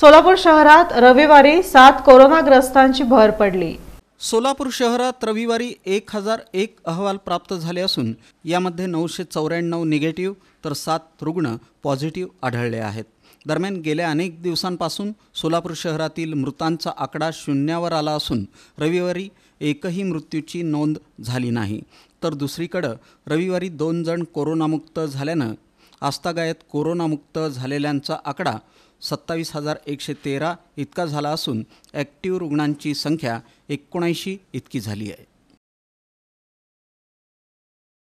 सोलापूर शहरात रविवारी सात कोरोनाग्रस्तांची भर पडली सोलापूर शहरात रविवारी एक हजार एक अहवाल प्राप्त झाले असून यामध्ये नऊशे चौऱ्याण्णव निगेटिव्ह तर सात रुग्ण पॉझिटिव्ह आढळले आहेत दरम्यान गेल्या अनेक दिवसांपासून सोलापूर शहरातील मृतांचा आकडा शून्यावर आला असून रविवारी एकही मृत्यूची नोंद झाली नाही तर दुसरीकडं रविवारी दोन जण कोरोनामुक्त झाल्यानं आस्थागायत कोरोनामुक्त झालेल्यांचा आकडा सत्तावीस हजार एकशे तेरा इतका झाला असून ॲक्टिव्ह रुग्णांची संख्या एकोणऐंशी इतकी झाली आहे